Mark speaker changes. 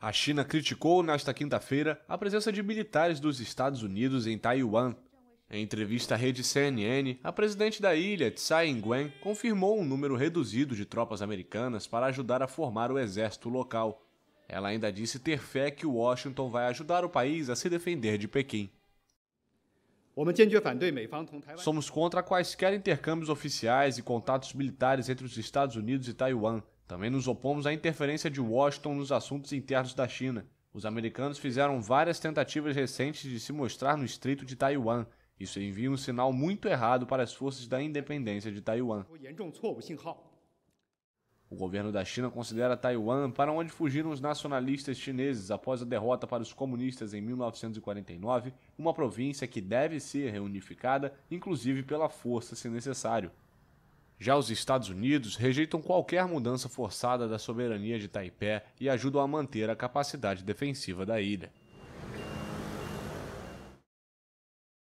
Speaker 1: A China criticou nesta quinta-feira a presença de militares dos Estados Unidos em Taiwan. Em entrevista à rede CNN, a presidente da ilha, Tsai Ing-wen, confirmou um número reduzido de tropas americanas para ajudar a formar o exército local. Ela ainda disse ter fé que Washington vai ajudar o país a se defender de Pequim. Somos contra quaisquer intercâmbios oficiais e contatos militares entre os Estados Unidos e Taiwan. Também nos opomos à interferência de Washington nos assuntos internos da China. Os americanos fizeram várias tentativas recentes de se mostrar no Estreito de Taiwan. Isso envia um sinal muito errado para as forças da independência de Taiwan. O governo da China considera Taiwan para onde fugiram os nacionalistas chineses após a derrota para os comunistas em 1949, uma província que deve ser reunificada, inclusive pela força se necessário. Já os Estados Unidos rejeitam qualquer mudança forçada da soberania de Taipei e ajudam a manter a capacidade defensiva da ilha.